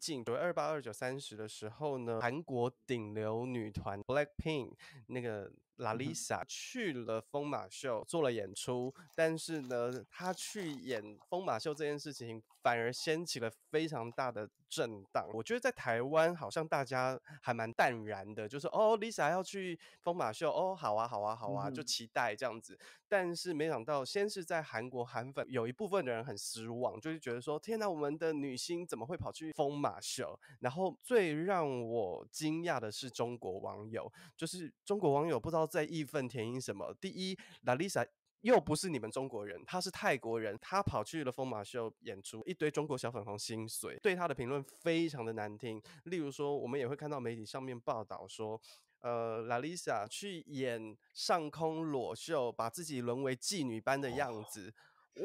九月二八、二九、三十的时候呢，韩国顶流女团 BLACKPINK 那个。Lalisa 去了疯马秀做了演出，但是呢，她去演疯马秀这件事情反而掀起了非常大的震荡。我觉得在台湾好像大家还蛮淡然的，就是哦，Lisa 要去疯马秀，哦，好啊，好啊，好啊，就期待这样子。但是没想到，先是在韩国韩粉有一部分的人很失望，就是觉得说，天哪，我们的女星怎么会跑去疯马秀？然后最让我惊讶的是中国网友，就是中国网友不知道。在义愤填膺什么？第一，Lalisa 又不是你们中国人，她是泰国人，她跑去了风马秀演出，一堆中国小粉红心碎，对她的评论非常的难听。例如说，我们也会看到媒体上面报道说，呃，Lalisa 去演上空裸秀，把自己沦为妓女般的样子。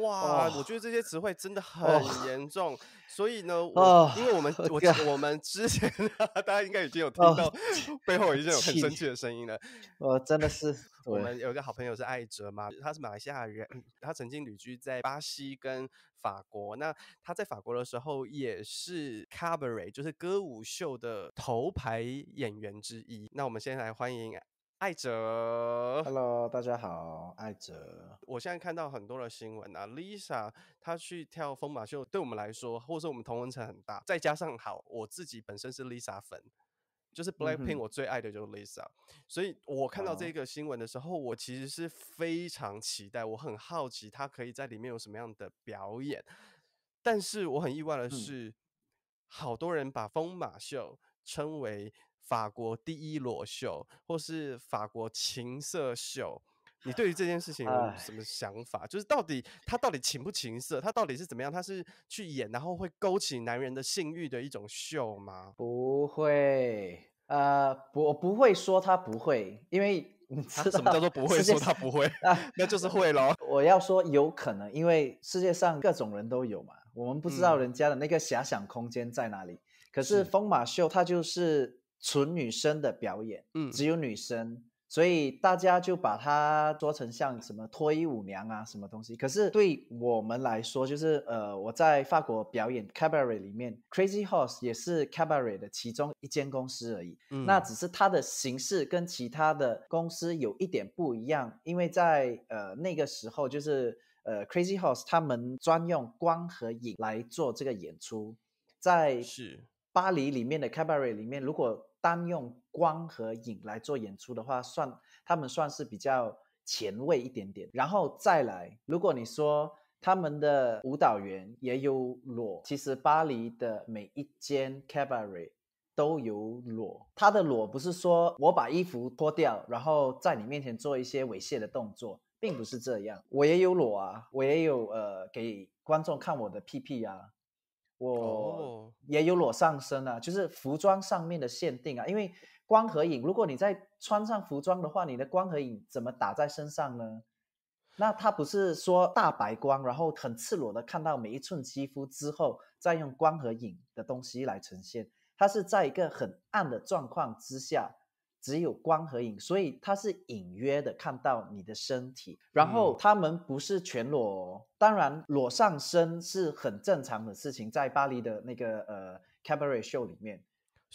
哇，我觉得这些词汇真的 很严重，所以呢，我因为我们我我们之前大家应该已经有听到背后已经有很生气的声音了，我真的是，我们有一个好朋友是艾哲嘛，他是马来西亚人，他曾经旅居在巴西跟法国，那他在法国的时候也是 Cabaret，就是歌舞秀的头牌演员之一，那我们先来欢迎。艾泽，Hello，大家好，艾泽。我现在看到很多的新闻啊，Lisa 她去跳疯马秀，对我们来说，或者我们同文层很大，再加上好，我自己本身是 Lisa 粉，就是 Blackpink 我最爱的就是 Lisa，所以我看到这个新闻的时候，我其实是非常期待，我很好奇她可以在里面有什么样的表演，但是我很意外的是，好多人把疯马秀称为。法国第一裸秀，或是法国情色秀，你对于这件事情有什么想法？就是到底他到底情不情色，他到底是怎么样？他是去演，然后会勾起男人的性欲的一种秀吗？不会，呃，不，不会说他不会，因为你知道什么叫做不会说他不会啊？那就是会咯。我要说有可能，因为世界上各种人都有嘛，我们不知道人家的那个遐想空间在哪里。可是风马秀，它就是。纯女生的表演，嗯，只有女生，所以大家就把它做成像什么脱衣舞娘啊什么东西。可是对我们来说，就是呃，我在法国表演 cabaret 里面，Crazy Horse 也是 cabaret 的其中一间公司而已。嗯，那只是它的形式跟其他的公司有一点不一样，因为在呃那个时候，就是呃 Crazy Horse 他们专用光和影来做这个演出，在是巴黎里面的 cabaret 里面，如果单用光和影来做演出的话，算他们算是比较前卫一点点。然后再来，如果你说他们的舞蹈员也有裸，其实巴黎的每一间 cabaret 都有裸。他的裸不是说我把衣服脱掉，然后在你面前做一些猥亵的动作，并不是这样。我也有裸啊，我也有呃给观众看我的屁屁呀。我也有裸上身啊，就是服装上面的限定啊。因为光和影，如果你在穿上服装的话，你的光和影怎么打在身上呢？那它不是说大白光，然后很赤裸的看到每一寸肌肤之后，再用光和影的东西来呈现，它是在一个很暗的状况之下。只有光和影，所以它是隐约的看到你的身体。然后他们不是全裸，当然裸上身是很正常的事情。在巴黎的那个呃 cabaret show 里面，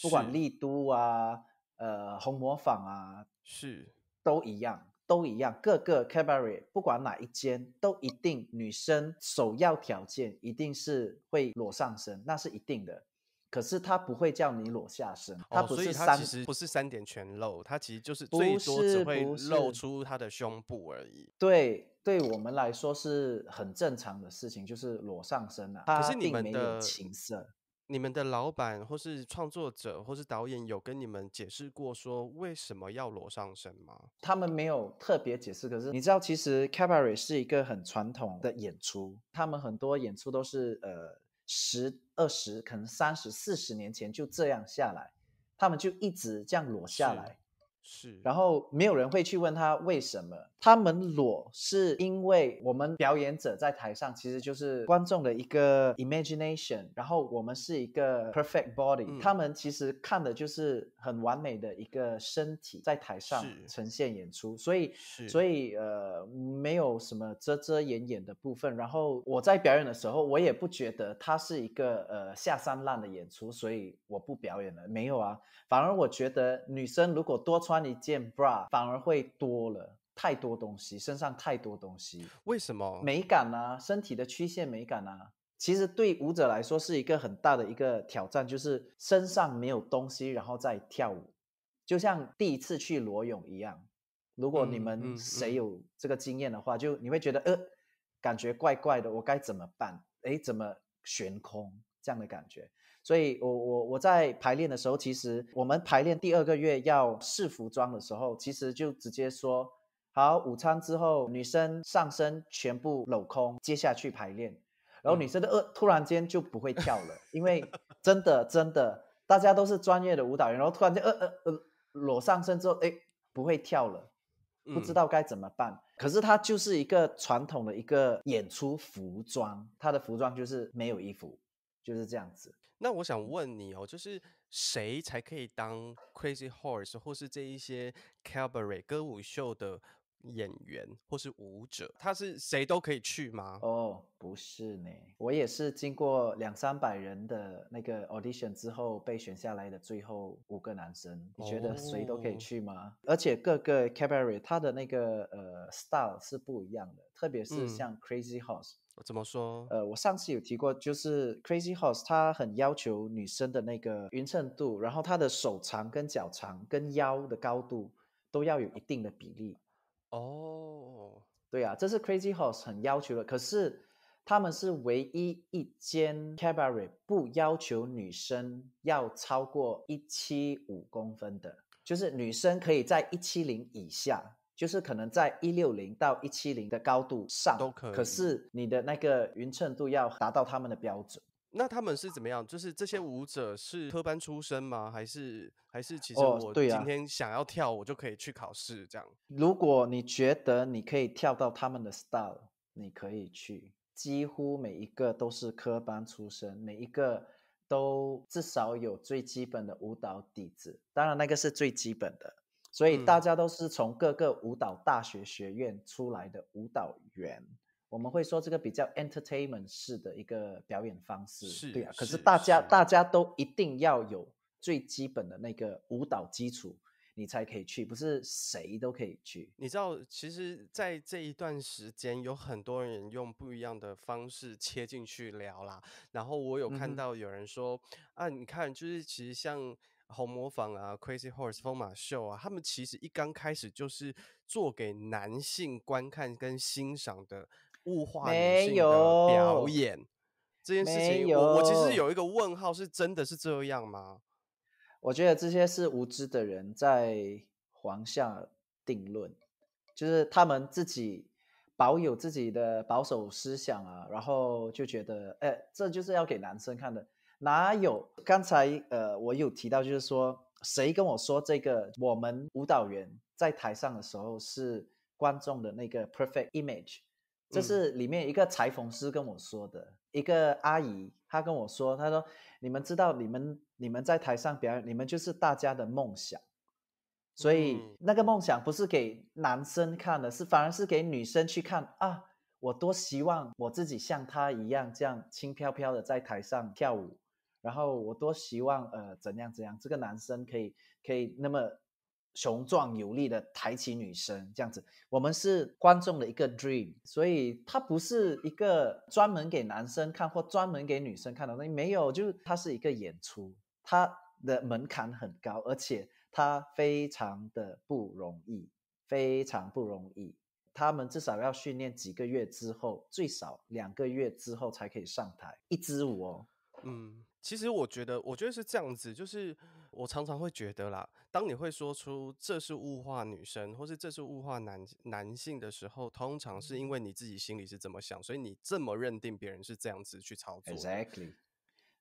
不管丽都啊，呃红磨坊啊，是都一样，都一样。各个 cabaret 不管哪一间，都一定女生首要条件一定是会裸上身，那是一定的。可是他不会叫你裸下身，他不是三，其实不是三点全露，他其实就是最多只会露出他的胸部而已。对，对我们来说是很正常的事情，就是裸上身啊。可是你们的情色，你们的老板或是创作者或是导演有跟你们解释过说为什么要裸上身吗？他们没有特别解释。可是你知道，其实 Cabaret 是一个很传统的演出，他们很多演出都是呃。十二十可能三十四十年前就这样下来，他们就一直这样裸下来。是，然后没有人会去问他为什么他们裸是因为我们表演者在台上其实就是观众的一个 imagination，然后我们是一个 perfect body，他们其实看的就是很完美的一个身体在台上呈现演出，所以所以呃没有什么遮遮掩掩的部分。然后我在表演的时候，我也不觉得它是一个呃下三滥的演出，所以我不表演了，没有啊，反而我觉得女生如果多穿。那你件 bra 反而会多了太多东西，身上太多东西，为什么美感啊，身体的曲线美感啊，其实对舞者来说是一个很大的一个挑战，就是身上没有东西，然后再跳舞，就像第一次去裸泳一样。如果你们谁有这个经验的话，就你会觉得呃，感觉怪怪的，我该怎么办？哎，怎么悬空这样的感觉？所以，我我我在排练的时候，其实我们排练第二个月要试服装的时候，其实就直接说，好，午餐之后女生上身全部镂空，接下去排练，然后女生的呃突然间就不会跳了，因为真的真的大家都是专业的舞蹈员，然后突然间呃呃呃裸上身之后，哎不会跳了，不知道该怎么办。可是它就是一个传统的一个演出服装，它的服装就是没有衣服。就是这样子。那我想问你哦，就是谁才可以当 Crazy Horse 或是这一些 Calvary 歌舞秀的？演员或是舞者，他是谁都可以去吗？哦，不是呢，我也是经过两三百人的那个 audition 之后被选下来的最后五个男生。你觉得谁都可以去吗？而且各个 c a b e r e r y 它的那个呃 style 是不一样的，特别是像 Crazy Horse，怎么说？呃，我上次有提过，就是 Crazy Horse 他很要求女生的那个匀称度，然后他的手长跟脚长跟腰的高度都要有一定的比例。哦，对啊，这是 Crazy Horse 很要求的。可是他们是唯一一间 Cabaret 不要求女生要超过一七五公分的，就是女生可以在一七零以下，就是可能在一六零到一七零的高度上都可以。可是你的那个匀称度要达到他们的标准。那他们是怎么样？就是这些舞者是科班出身吗？还是还是其实我今天想要跳，我就可以去考试这样？如果你觉得你可以跳到他们的 style，你可以去。几乎每一个都是科班出身，每一个都至少有最基本的舞蹈底子。当然那个是最基本的，所以大家都是从各个舞蹈大学学院出来的舞蹈员。我们会说这个比较 entertainment 式的一个表演方式，是对呀。可是大家大家都一定要有最基本的那个舞蹈基础，你才可以去，不是谁都可以去。你知道，其实，在这一段时间，有很多人用不一样的方式切进去聊啦。然后我有看到有人说啊，你看，就是其实像红模仿啊，Crazy Horse 风马秀啊，他们其实一刚开始就是做给男性观看跟欣赏的。物化女性的表演这件事情，我我其实有一个问号：是真的是这样吗？我觉得这些是无知的人在皇下定论，就是他们自己保有自己的保守思想啊，然后就觉得，哎，这就是要给男生看的，哪有？刚才呃，我有提到，就是说，谁跟我说这个？我们舞蹈员在台上的时候是观众的那个 perfect image。这是里面一个裁缝师跟我说的，一个阿姨，她跟我说，她说，你们知道，你们你们在台上表演，你们就是大家的梦想，所以那个梦想不是给男生看的，是反而是给女生去看啊，我多希望我自己像他一样，这样轻飘飘的在台上跳舞，然后我多希望呃怎样怎样，这个男生可以可以那么。雄壮有力的抬起女生，这样子，我们是观众的一个 dream，所以它不是一个专门给男生看或专门给女生看的，没有，就是它是一个演出，它的门槛很高，而且它非常的不容易，非常不容易，他们至少要训练几个月之后，最少两个月之后才可以上台一支舞哦，嗯。其实我觉得，我觉得是这样子，就是我常常会觉得啦，当你会说出这是物化女生，或是这是物化男男性的时候，通常是因为你自己心里是怎么想，所以你这么认定别人是这样子去操作。Exactly。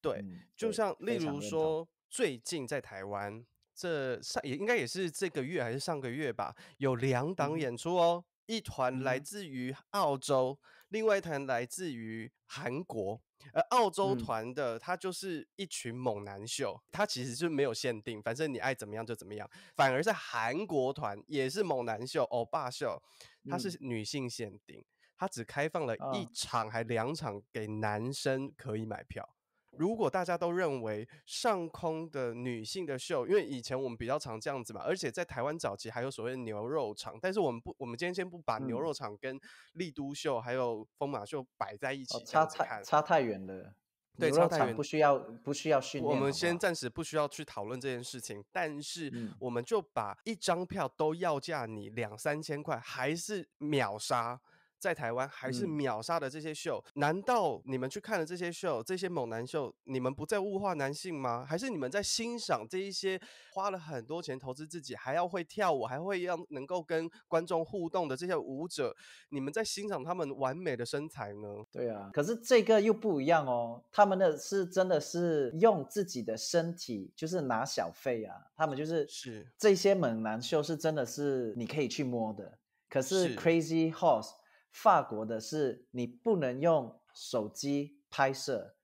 对，就像例如说，最近在台湾，这上也应该也是这个月还是上个月吧，有两档演出哦，一团来自于澳洲。另外一团来自于韩国，而澳洲团的他就是一群猛男秀，他其实就没有限定，反正你爱怎么样就怎么样。反而是韩国团也是猛男秀、欧巴秀，它是女性限定，它只开放了一场还两场给男生可以买票。如果大家都认为上空的女性的秀，因为以前我们比较常这样子嘛，而且在台湾早期还有所谓牛肉场，但是我们不，我们今天先不把牛肉场跟丽都秀还有疯马秀摆在一起，差太差太远了。对，差太远，不需要不需要训练。我们先暂时不需要去讨论这件事情，但是我们就把一张票都要价你两三千块，还是秒杀。在台湾还是秒杀的这些秀？难道你们去看了这些秀，这些猛男秀，你们不在物化男性吗？还是你们在欣赏这一些花了很多钱投资自己，还要会跳舞，还会要能够跟观众互动的这些舞者？你们在欣赏他们完美的身材呢？对啊，可是这个又不一样哦，他们的是真的是用自己的身体，就是拿小费啊，他们就是是这些猛男秀是真的是你可以去摸的，可是 Crazy Horse。法国的是，你不能用手机拍摄，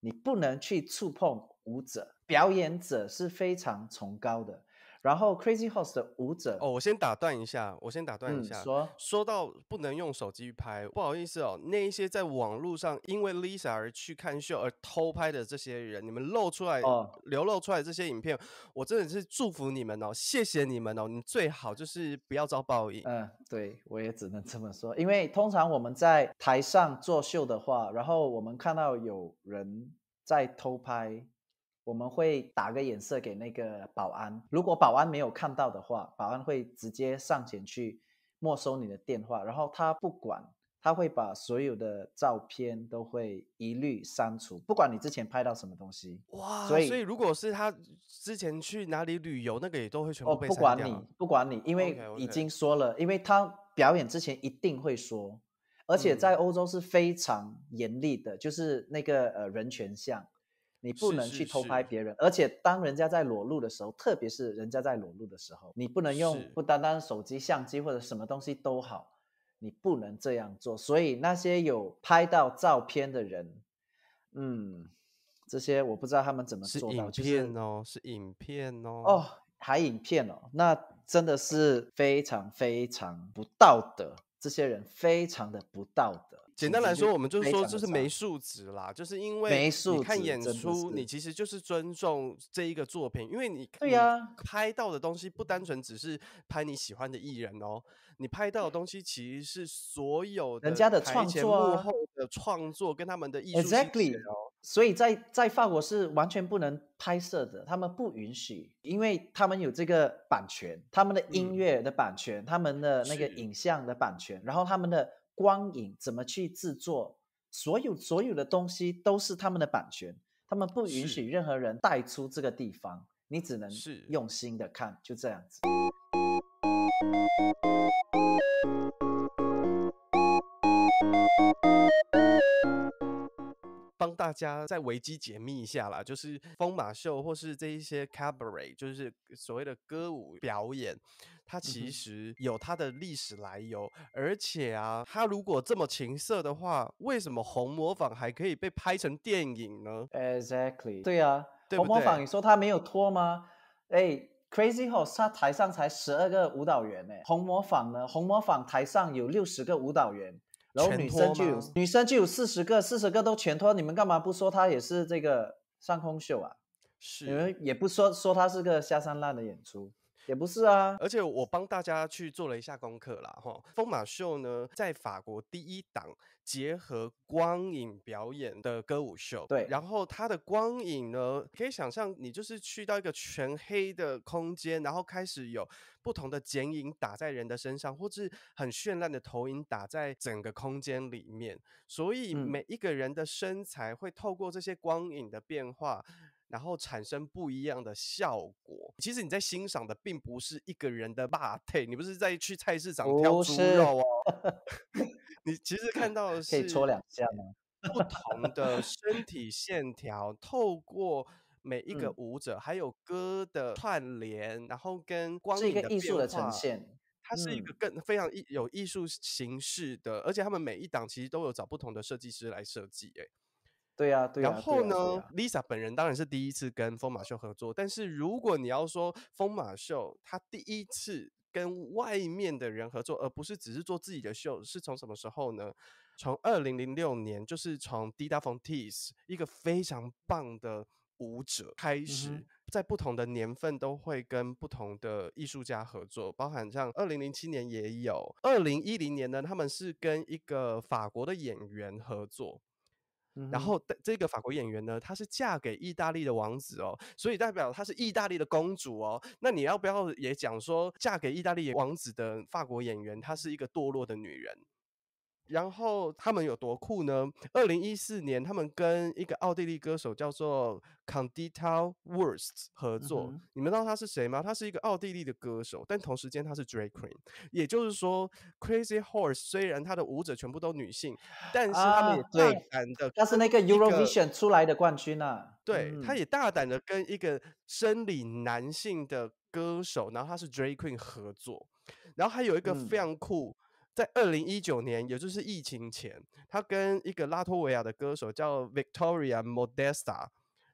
你不能去触碰舞者，表演者是非常崇高的。然后 Crazy House 的舞者哦，我先打断一下，我先打断一下。嗯，说说到不能用手机拍，不好意思哦，那一些在网络上因为 Lisa 而去看秀而偷拍的这些人，你们露出来哦、流露出来这些影片，我真的是祝福你们哦，谢谢你们哦，你最好就是不要遭报应。嗯，对，我也只能这么说，因为通常我们在台上做秀的话，然后我们看到有人在偷拍。我们会打个眼色给那个保安，如果保安没有看到的话，保安会直接上前去没收你的电话，然后他不管，他会把所有的照片都会一律删除，不管你之前拍到什么东西。哇，所以如果是他之前去哪里旅游，那个也都会全部被。哦，不管你，不管你，因为已经说了，因为他表演之前一定会说，而且在欧洲是非常严厉的，就是那个呃人权像。你不能去偷拍别人，而且当人家在裸露的时候，特别是人家在裸露的时候，你不能用不单单手机相机或者什么东西都好，你不能这样做。所以那些有拍到照片的人，嗯，这些我不知道他们怎么做到，就是哦，是影片哦，哦，还影片哦，那真的是非常非常不道德。这些人非常的不道德。简单来说，我们就是说就是没素质啦，就是因为你看演出，你其实就是尊重这一个作品，因为你对呀，拍到的东西不单纯只是拍你喜欢的艺人哦，你拍到的东西其实是所有人家的台作，幕后的创作跟他们的艺术所以在在法国是完全不能拍摄的，他们不允许，因为他们有这个版权，他们的音乐的版权，他们的那个影像的版权，然后他们的光影怎么去制作，所有所有的东西都是他们的版权，他们不允许任何人带出这个地方，你只能用心的看，就这样子。大家再维基解密一下啦，就是疯马秀或是这一些 cabaret，就是所谓的歌舞表演，它其实有它的历史来由。而且啊，它如果这么情色的话，为什么红模仿还可以被拍成电影呢？Exactly，对啊，红模仿，你说它没有脱吗？哎，Crazy h o r s e 它台上才十二个舞蹈员呢，红模仿呢，红模仿台上有六十个舞蹈员。然后女生就有女生就有四十个，四十个都全脱，你们干嘛不说她也是这个上空秀啊？是你们也不说说她是个下三滥的演出。也不是啊，而且我帮大家去做了一下功课啦，哈。风马秀呢，在法国第一档结合光影表演的歌舞秀。对，然后它的光影呢，可以想象你就是去到一个全黑的空间，然后开始有不同的剪影打在人的身上，或是很绚烂的投影打在整个空间里面。所以每一个人的身材会透过这些光影的变化。然后产生不一样的效果。其实你在欣赏的并不是一个人的霸腿，你不是在去菜市场挑猪肉哦。你其实看到的是可以搓两下吗？不同的身体线条，透过每一个舞者，还有歌的串联，然后跟光影的一个艺术的呈现，它是一个更非常有艺术形式的。而且他们每一档其实都有找不同的设计师来设计，哎。对呀，然后呢？Lisa 本人当然是第一次跟疯马秀合作，但是如果你要说疯马秀他第一次跟外面的人合作，而不是只是做自己的秀，是从什么时候呢？从二零零六年，就是从 d d a f o n t i s 一个非常棒的舞者开始，在不同的年份都会跟不同的艺术家合作，包含像二零零七年也有，二零一零年呢，他们是跟一个法国的演员合作。然后，这个法国演员呢，她是嫁给意大利的王子哦，所以代表她是意大利的公主哦。那你要不要也讲说，嫁给意大利王子的法国演员，她是一个堕落的女人？然后他们有多酷呢？二零一四年，他们跟一个奥地利歌手叫做 c a n d i t a w u r s t 合作。你们知道他是谁吗？他是一个奥地利的歌手，但同时间他是 Drake Queen。也就是说，Crazy Horse 虽然他的舞者全部都女性，但是他们大胆的，他是那个 Eurovision 出来的冠军啊。对，他也大胆的跟一个生理男性的歌手，然后他是 Drake Queen 合作。然后还有一个非常酷。在二零一九年，也就是疫情前，他跟一个拉脱维亚的歌手叫 Victoria Modesta，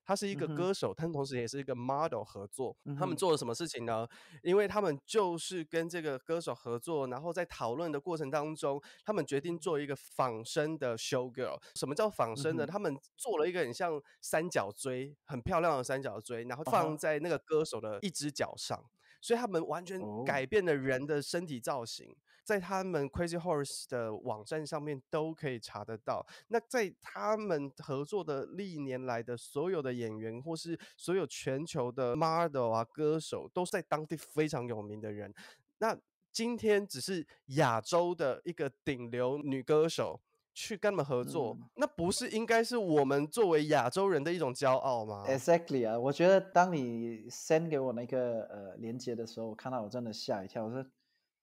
他是一个歌手，他同时也是一个 model 合作。他们做了什么事情呢？因为他们就是跟这个歌手合作，然后在讨论的过程当中，他们决定做一个仿生的 show girl。什么叫仿生的？他们做了一个很像三角锥，很漂亮的三角锥，然后放在那个歌手的一只脚上，所以他们完全改变了人的身体造型。在他们 Crazy Horse 的网站上面都可以查得到。那在他们合作的历年来的所有的演员或是所有全球的 model 啊歌手，都是在当地非常有名的人。那今天只是亚洲的一个顶流女歌手去跟他们合作，那不是应该是我们作为亚洲人的一种骄傲吗？Exactly 啊，我觉得当你 send 给我那个呃链接的时候，我看到我真的吓一跳，我说。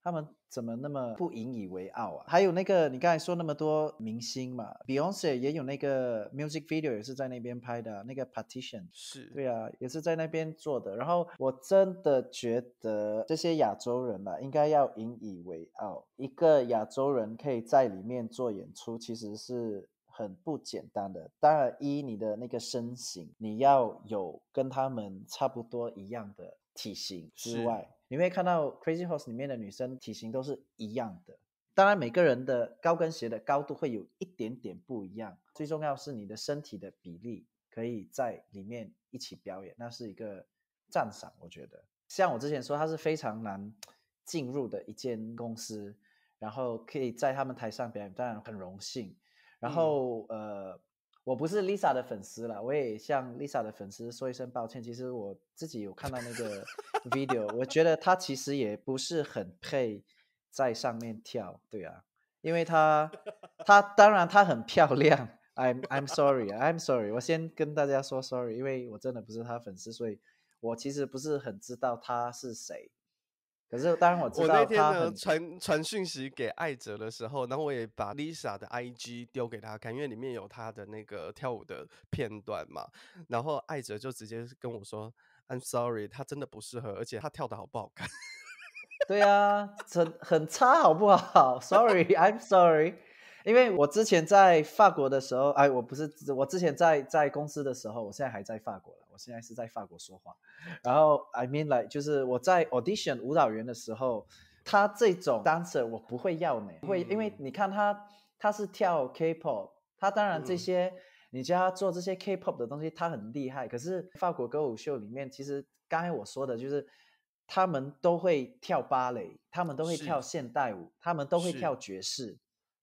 他们怎么那么不引以为傲啊？还有那个你刚才说那么多明星嘛，Beyonce 也有那个 music video，也是在那边拍的，那个 Partition 是对啊，也是在那边做的。然后我真的觉得这些亚洲人啊，应该要引以为傲。一个亚洲人可以在里面做演出，其实是很不简单的。当然，一你的那个身形，你要有跟他们差不多一样的。体型之外，你会看到 Crazy Horse 里面的女生体型都是一样的。当然，每个人的高跟鞋的高度会有一点点不一样。最重要是你的身体的比例可以在里面一起表演，那是一个赞赏。我觉得，像我之前说，它是非常难进入的一间公司，然后可以在他们台上表演，当然很荣幸。然后，呃。我不是 Lisa 的粉丝了，我也向 Lisa 的粉丝说一声抱歉。其实我自己有看到那个 video，我觉得她其实也不是很配在上面跳，对啊，因为她 她当然她很漂亮。I'm I'm sorry I'm sorry，我先跟大家说 sorry，因为我真的不是她粉丝，所以我其实不是很知道她是谁。可是，当然我知道。我那天呢，传传讯息给艾哲的时候，然后我也把 Lisa 的 IG 丢给他看，因为里面有他的那个跳舞的片段嘛。然后艾哲就直接跟我说：“I'm sorry，他真的不适合，而且他跳的好不好看？”对啊，很很差，好不好？Sorry，I'm sorry。因为我之前在法国的时候，哎，我不是，我之前在在公司的时候，我现在还在法国了。现在是在法国说话，然后 I mean like 就是我在 audition 舞蹈员的时候，他这种 dancer 我不会要呢，会因为你看他他是跳 K-pop，他当然这些你叫他做这些 K-pop 的东西他很厉害，可是法国歌舞秀里面其实刚才我说的就是他们都会跳芭蕾，他们都会跳现代舞，他们都会跳爵士，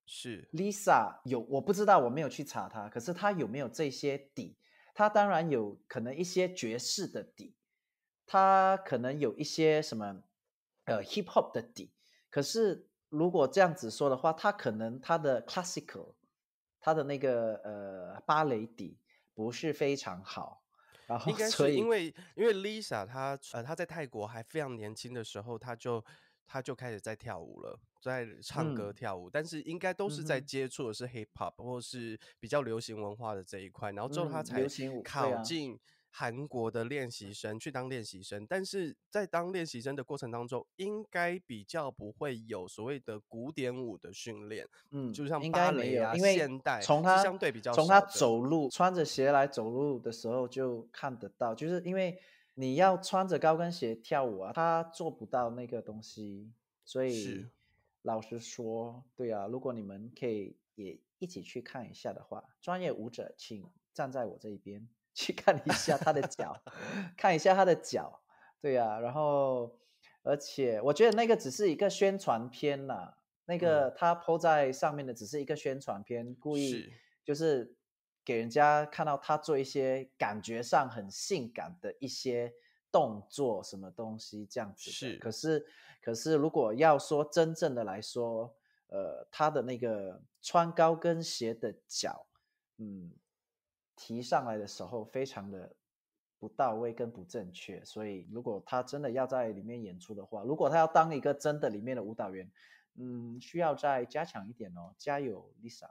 是 Lisa 有我不知道我没有去查他，可是他有没有这些底？他当然有可能一些爵士的底，他可能有一些什么，呃，hip hop 的底。可是如果这样子说的话，他可能他的 classical，他的那个呃芭蕾底不是非常好。应该是因为因为 Lisa 她呃她在泰国还非常年轻的时候，她就。他就开始在跳舞了，在唱歌跳舞，但是应该都是在接触的是 hip hop 或是比较流行文化的这一块，然后之后他才考进韩国的练习生去当练习生，但是在当练习生的过程当中，应该比较不会有所谓的古典舞的训练，嗯，就像芭蕾啊，因为从他相对比较从他走路穿着鞋来走路的时候就看得到，就是因为。你要穿着高跟鞋跳舞啊，他做不到那个东西，所以，老实说，对啊，如果你们可以也一起去看一下的话，专业舞者请站在我这一边 去看一下他的脚，看一下他的脚，对啊，然后而且我觉得那个只是一个宣传片呐，那个他铺在上面的只是一个宣传片，故意就是。给人家看到他做一些感觉上很性感的一些动作，什么东西这样子是，可是可是如果要说真正的来说，呃，他的那个穿高跟鞋的脚，嗯，提上来的时候非常的不到位跟不正确。所以如果他真的要在里面演出的话，如果他要当一个真的里面的舞蹈员，嗯，需要再加强一点哦。加油，Lisa。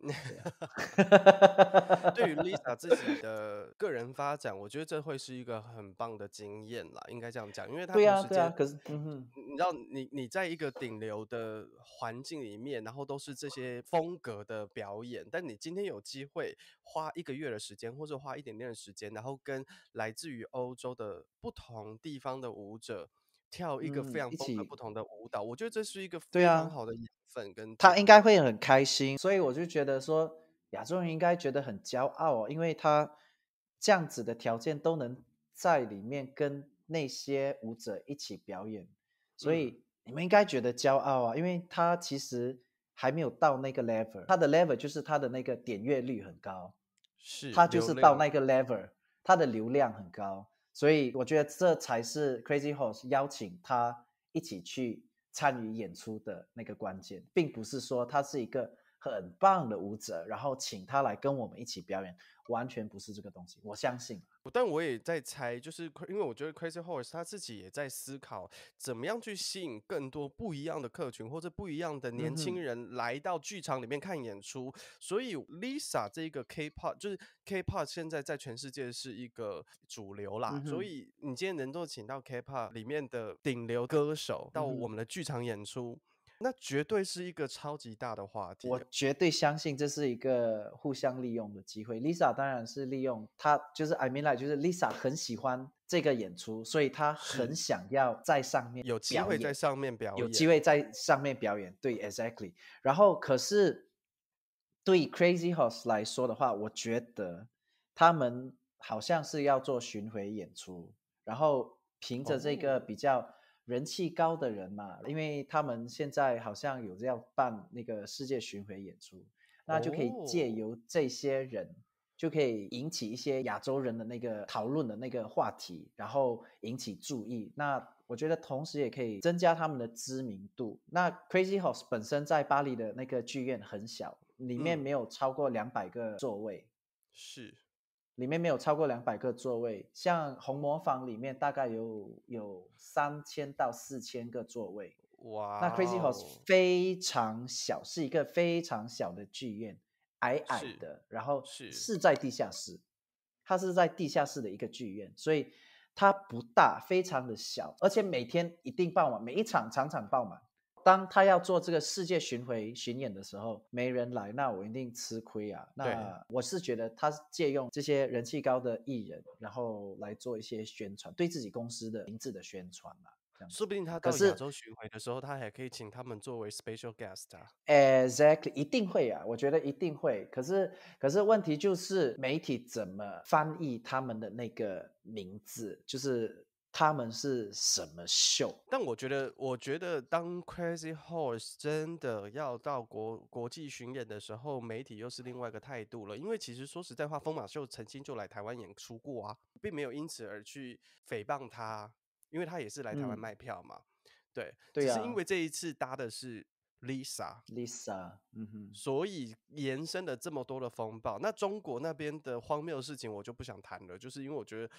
哈哈哈哈哈！对于 Lisa 自己的个人发展，我觉得这会是一个很棒的经验啦，应该这样讲，因为她有时样，可是，嗯哼，你知道，你你在一个顶流的环境里面，然后都是这些风格的表演，但你今天有机会花一个月的时间，或者花一点点的时间，然后跟来自于欧洲的不同地方的舞者。跳一个非常不同不同的舞蹈，我觉得这是一个非常好的跟、份。他应该会很开心，所以我就觉得说，亚洲人应该觉得很骄傲哦，因为他这样子的条件都能在里面跟那些舞者一起表演，所以你们应该觉得骄傲啊，因为他其实还没有到那个 level，他的 level 就是他的那个点阅率很高，是，他就是到那个 level，他的流量很高。所以我觉得这才是 Crazy Horse 邀请他一起去参与演出的那个关键，并不是说他是一个。很棒的舞者，然后请他来跟我们一起表演，完全不是这个东西。我相信，但我也在猜，就是因为我觉得 Crazy Horse 他自己也在思考，怎么样去吸引更多不一样的客群或者不一样的年轻人来到剧场里面看演出。所以 Lisa 这一个 K-pop 就是 K-pop 现在在全世界是一个主流啦。所以你今天能够请到 K-pop 里面的顶流歌手到我们的剧场演出。那绝对是一个超级大的话题，我绝对相信这是一个互相利用的机会。Lisa 当然是利用她，就是 I mean like，就是 Lisa 很喜欢这个演出，所以她很想要在上面有机会在上面表演，有机会在上面表演。对，Exactly。然后可是对 Crazy Horse 来说的话，我觉得他们好像是要做巡回演出，然后凭着这个比较。人气高的人嘛，因为他们现在好像有这样办那个世界巡回演出，那就可以借由这些人，就可以引起一些亚洲人的那个讨论的那个话题，然后引起注意。那我觉得同时也可以增加他们的知名度。那 Crazy House 本身在巴黎的那个剧院很小，里面没有超过两百个座位，是。里面没有超过两百个座位，像红魔坊里面大概有有三千到四千个座位。哇！那 Crazy Horse 非常小，是一个非常小的剧院，矮矮的，然后是是在地下室，它是在地下室的一个剧院，所以它不大，非常的小，而且每天一定爆满，每一场场场爆满。当他要做这个世界巡回巡演的时候，没人来，那我一定吃亏啊。那我是觉得他借用这些人气高的艺人，然后来做一些宣传，对自己公司的名字的宣传嘛。说不定他到亚洲巡回的时候，他还可以请他们作为 special guest 啊。Exactly，一定会啊，我觉得一定会。可是，可是问题就是媒体怎么翻译他们的那个名字，就是。他们是什么秀？但我觉得，我觉得当 Crazy Horse 真的要到国国际巡演的时候，媒体又是另外一个态度了。因为其实说实在话，疯马秀曾经就来台湾演出过啊，并没有因此而去诽谤他，因为他也是来台湾卖票嘛。对，对啊，是因为这一次搭的是。Lisa，Lisa，嗯哼，所以延伸了这么多的风暴。那中国那边的荒谬的事情，我就不想谈了，就是因为我觉得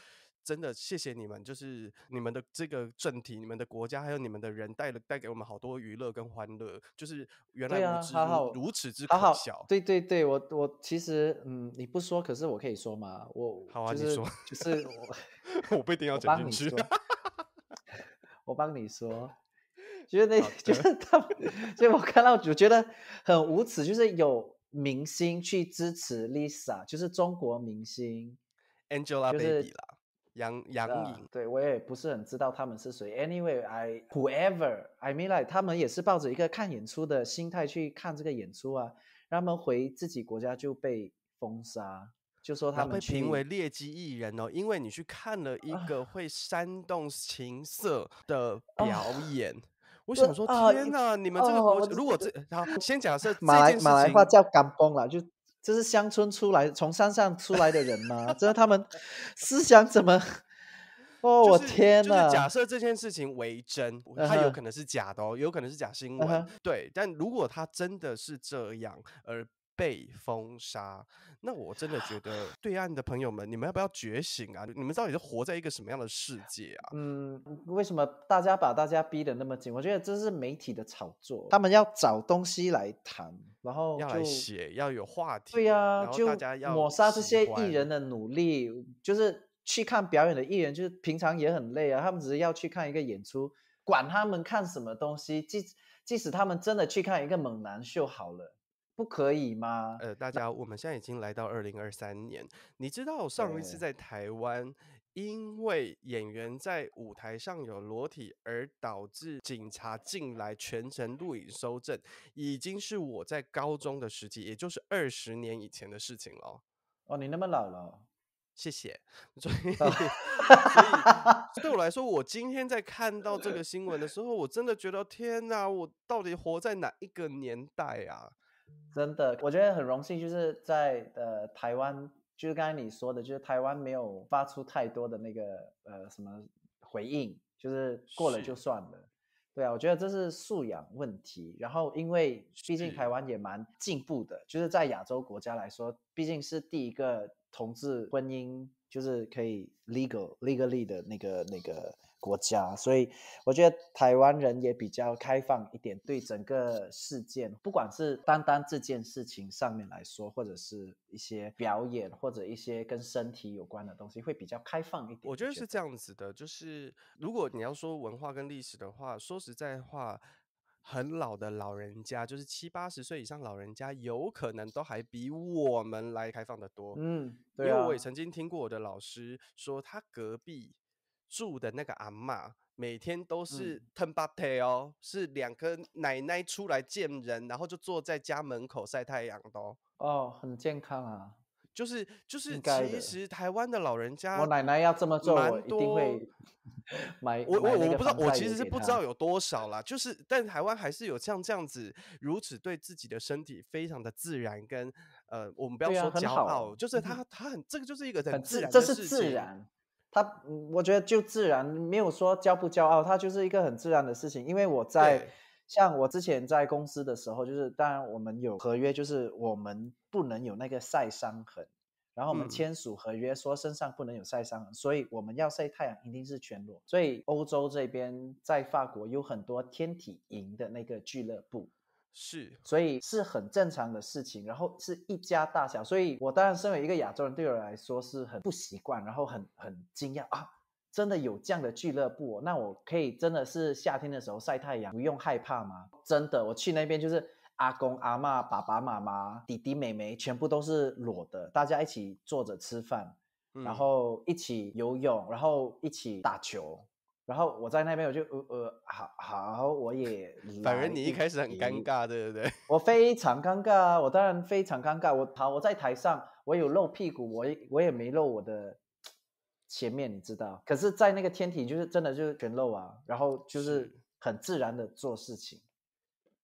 真的谢谢你们，就是你们的这个正题，你们的国家还有你们的人带了带给我们好多娱乐跟欢乐。就是原来好好如此之好，对对对，我我其实嗯，你不说，可是我可以说嘛，我好啊，你说，就是我 我不一定要讲进去，我帮你说。就是那，就 是他们，所以我看到我觉得很无耻，就是有明星去支持 Lisa，就是中国明星 Angelababy 啦，杨杨颖，对我也不是很知道他们是谁。Anyway，I whoever，I mean like，他们也是抱着一个看演出的心态去看这个演出啊，他们回自己国家就被封杀，就说他们评为劣迹艺人哦，因为你去看了一个会煽动情色的表演。我想说，天哪！你们这个国，如果这……好，先假设马来马来话叫甘崩了，就这是乡村出来、从山上出来的人吗？觉得他们 思想怎么？哦，我天！就是假设这件事情为真，它有可能是假的哦，有可能是假新闻。对，但如果他真的是这样，而……被封杀，那我真的觉得对岸的朋友们，你们要不要觉醒啊？你们到底是活在一个什么样的世界啊？嗯，为什么大家把大家逼得那么紧？我觉得这是媒体的炒作，他们要找东西来谈，然后要来写，要有话题。对呀，就大家要抹杀这些艺人的努力，就是去看表演的艺人，就是平常也很累啊。他们只是要去看一个演出，管他们看什么东西，即即使他们真的去看一个猛男秀好了。不可以吗？呃，大家，我们现在已经来到二零二三年。你知道上一次在台湾，因为演员在舞台上有裸体而导致警察进来全程录影收证，已经是我在高中的时期，也就是二十年以前的事情了。哦，你那么老了，谢谢。所以，对我来说，我今天在看到这个新闻的时候，我真的觉得天哪，我到底活在哪一个年代啊？真的，我觉得很荣幸，就是在呃台湾，就是刚才你说的，就是台湾没有发出太多的那个呃什么回应，就是过了就算了。对啊，我觉得这是素养问题。然后因为毕竟台湾也蛮进步的，就是在亚洲国家来说，毕竟是第一个同志婚姻就是可以 legal legally 的那个那个。国家，所以我觉得台湾人也比较开放一点，对整个事件，不管是单单这件事情上面来说，或者是一些表演，或者一些跟身体有关的东西，会比较开放一点。我觉得是这样子的，就是如果你要说文化跟历史的话，说实在话，很老的老人家，就是七八十岁以上老人家，有可能都还比我们来开放的多。嗯，因为我也曾经听过我的老师说，他隔壁。住的那个阿妈，每天都是藤巴 t 哦，是两个奶奶出来见人，然后就坐在家门口晒太阳的哦，哦，很健康啊，就是就是，其实台湾的老人家，我奶奶要这么做，我一定会买。我我我不知道，我其实是不知道有多少啦，就是，但台湾还是有像这样子，如此对自己的身体非常的自然，跟呃，我们不要说骄傲，就是他他很这个就是一个很自然，这是自然。他，我觉得就自然，没有说骄不骄傲，他就是一个很自然的事情。因为我在，像我之前在公司的时候，就是当然我们有合约，就是我们不能有那个晒伤痕，然后我们签署合约说身上不能有晒伤痕，所以我们要晒太阳一定是全裸。所以欧洲这边在法国有很多天体营的那个俱乐部。是，所以是很正常的事情。然后是一家大小，所以我当然身为一个亚洲人，对我来说是很不习惯，然后很很惊讶啊，真的有这样的俱乐部？那我可以真的是夏天的时候晒太阳，不用害怕吗？真的，我去那边就是阿公阿妈、爸爸妈妈、弟弟妹妹，全部都是裸的，大家一起坐着吃饭，然后一起游泳，然后一起打球。然后我在那边我就呃呃，好好，我也。反正你一开始很尴尬，对不对？我非常尴尬，我当然非常尴尬。我好，我在台上，我有露屁股，我我也没露我的前面，你知道。可是，在那个天体，就是真的就是全露啊，然后就是很自然的做事情，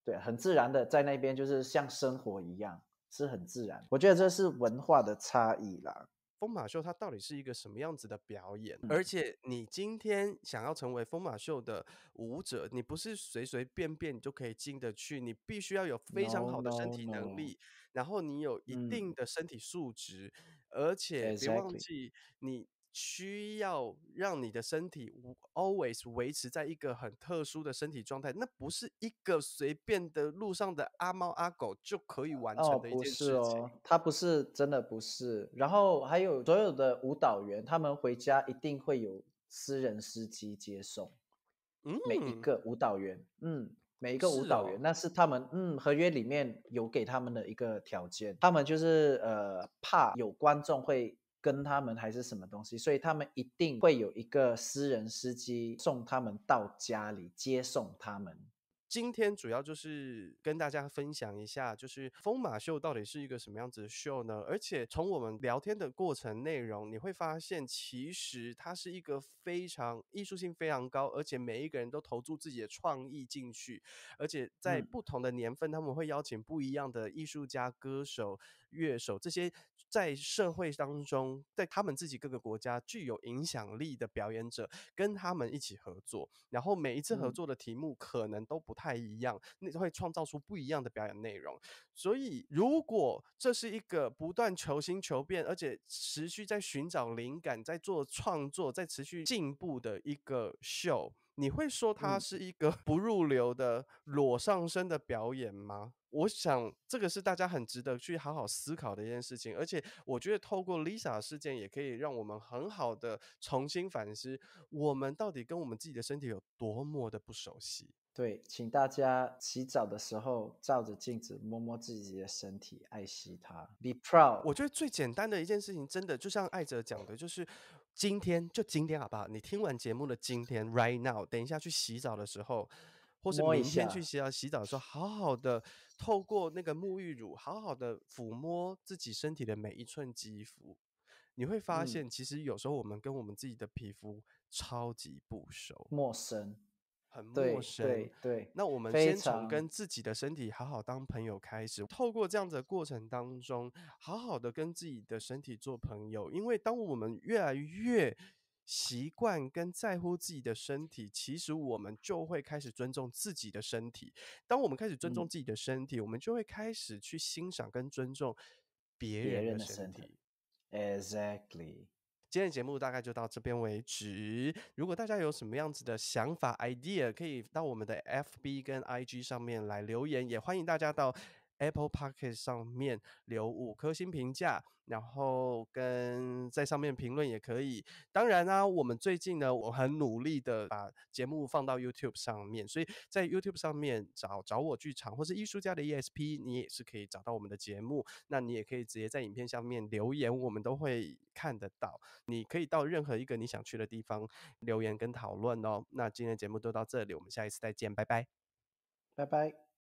对，很自然的在那边就是像生活一样，是很自然。我觉得这是文化的差异啦。疯马秀它到底是一个什么样子的表演？而且你今天想要成为疯马秀的舞者，你不是随随便便就可以进得去，你必须要有非常好的身体能力，然后你有一定的身体素质，而且别忘记你。需要让你的身体 always 维持在一个很特殊的身体状态，那不是一个随便的路上的阿猫阿狗就可以完成的哦，不是哦，他不是真的不是。然后还有所有的舞蹈员，他们回家一定会有私人司机接送，嗯，每一个舞蹈员，嗯，每一个舞蹈员，那是他们嗯合约里面有给他们的一个条件，他们就是呃怕有观众会。跟他们还是什么东西，所以他们一定会有一个私人司机送他们到家里，接送他们。今天主要就是跟大家分享一下，就是疯马秀到底是一个什么样子的秀呢？而且从我们聊天的过程内容，你会发现，其实它是一个非常艺术性非常高，而且每一个人都投注自己的创意进去，而且在不同的年份，他们会邀请不一样的艺术家、歌手。乐手这些在社会当中，在他们自己各个国家具有影响力的表演者，跟他们一起合作，然后每一次合作的题目可能都不太一样，那会创造出不一样的表演内容。所以，如果这是一个不断求新求变，而且持续在寻找灵感、在做创作、在持续进步的一个秀。你会说它是一个不入流的裸上身的表演吗？我想这个是大家很值得去好好思考的一件事情，而且我觉得透过 Lisa 事件，也可以让我们很好的重新反思，我们到底跟我们自己的身体有多么的不熟悉。对，请大家洗澡的时候照着镜子摸摸自己的身体，爱惜它，be proud。我觉得最简单的一件事情，真的就像艾者讲的，就是。今天就今天，好不好？你听完节目的今天，right now，等一下去洗澡的时候，或者明天去洗洗澡的时候，好好的透过那个沐浴乳，好好的抚摸自己身体的每一寸肌肤，你会发现，其实有时候我们跟我们自己的皮肤超级不熟，陌生。很陌生，对对。那我们先从跟自己的身体好好当朋友开始。透过这样子的过程当中，好好的跟自己的身体做朋友。因为当我们越来越习惯跟在乎自己的身体，其实我们就会开始尊重自己的身体。当我们开始尊重自己的身体，我们就会开始去欣赏跟尊重别人的身体。Exactly. 今天的节目大概就到这边为止。如果大家有什么样子的想法、idea，可以到我们的 FB 跟 IG 上面来留言，也欢迎大家到。Apple Pocket 上面留五颗星评价，然后跟在上面评论也可以。当然啦，我们最近呢，我很努力的把节目放到 YouTube 上面，所以在 YouTube 上面找找我剧场或是艺术家的 ESP，你也是可以找到我们的节目。那你也可以直接在影片下面留言，我们都会看得到。你可以到任何一个你想去的地方留言跟讨论哦。那今天节目就到这里，我们下一次再见，拜拜，拜拜。